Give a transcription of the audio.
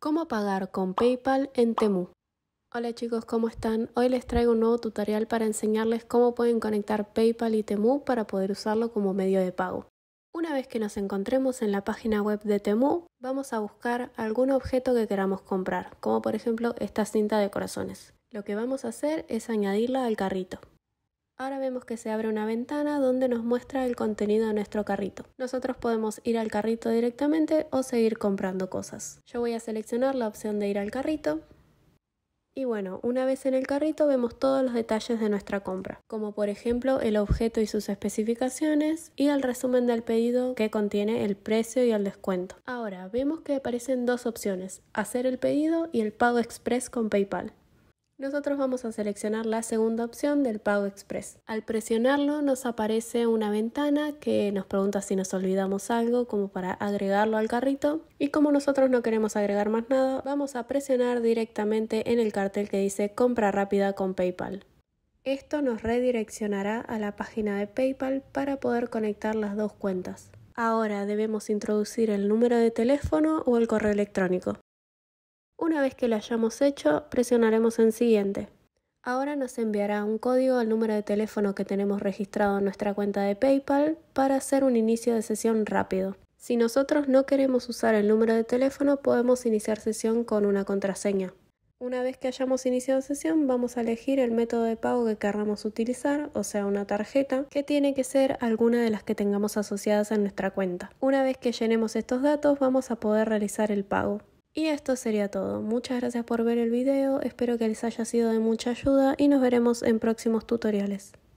Cómo pagar con PayPal en Temu. Hola chicos, ¿cómo están? Hoy les traigo un nuevo tutorial para enseñarles cómo pueden conectar PayPal y Temu para poder usarlo como medio de pago. Una vez que nos encontremos en la página web de Temu, vamos a buscar algún objeto que queramos comprar, como por ejemplo esta cinta de corazones. Lo que vamos a hacer es añadirla al carrito. Ahora vemos que se abre una ventana donde nos muestra el contenido de nuestro carrito. Nosotros podemos ir al carrito directamente o seguir comprando cosas. Yo voy a seleccionar la opción de ir al carrito. Y bueno, una vez en el carrito vemos todos los detalles de nuestra compra, como por ejemplo el objeto y sus especificaciones y el resumen del pedido que contiene el precio y el descuento. Ahora, vemos que aparecen dos opciones, hacer el pedido y el pago express con PayPal. Nosotros vamos a seleccionar la segunda opción del pago express. Al presionarlo nos aparece una ventana que nos pregunta si nos olvidamos algo como para agregarlo al carrito y como nosotros no queremos agregar más nada vamos a presionar directamente en el cartel que dice compra rápida con PayPal. Esto nos redireccionará a la página de PayPal para poder conectar las dos cuentas. Ahora debemos introducir el número de teléfono o el correo electrónico. Una vez que lo hayamos hecho, presionaremos en siguiente. Ahora nos enviará un código al número de teléfono que tenemos registrado en nuestra cuenta de PayPal para hacer un inicio de sesión rápido. Si nosotros no queremos usar el número de teléfono, podemos iniciar sesión con una contraseña. Una vez que hayamos iniciado sesión, vamos a elegir el método de pago que querramos utilizar, o sea, una tarjeta, que tiene que ser alguna de las que tengamos asociadas en nuestra cuenta. Una vez que llenemos estos datos, vamos a poder realizar el pago. Y esto sería todo. Muchas gracias por ver el video, espero que les haya sido de mucha ayuda y nos veremos en próximos tutoriales.